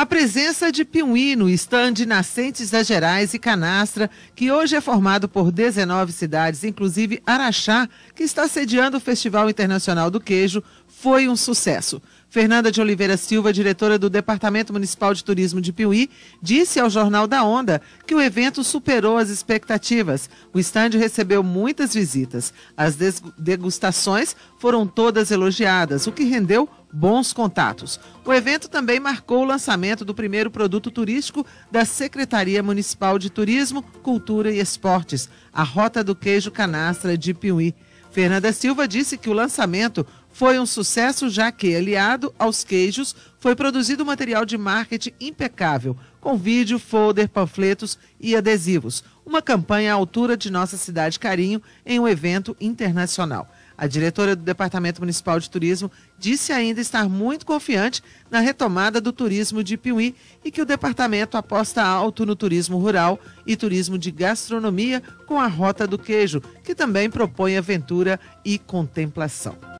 A presença de Piuí no stand Nascentes das Gerais e Canastra, que hoje é formado por 19 cidades, inclusive Araxá, que está sediando o Festival Internacional do Queijo, foi um sucesso. Fernanda de Oliveira Silva, diretora do Departamento Municipal de Turismo de Piuí, disse ao Jornal da Onda que o evento superou as expectativas. O estande recebeu muitas visitas. As degustações foram todas elogiadas, o que rendeu bons contatos. O evento também marcou o lançamento do primeiro produto turístico da Secretaria Municipal de Turismo, Cultura e Esportes, a Rota do Queijo Canastra de Piuí. Fernanda Silva disse que o lançamento foi um sucesso, já que, aliado aos queijos, foi produzido material de marketing impecável, com vídeo, folder, panfletos e adesivos. Uma campanha à altura de nossa cidade Carinho em um evento internacional. A diretora do Departamento Municipal de Turismo disse ainda estar muito confiante na retomada do turismo de Piuí e que o departamento aposta alto no turismo rural e turismo de gastronomia com a Rota do Queijo, que também propõe aventura e contemplação.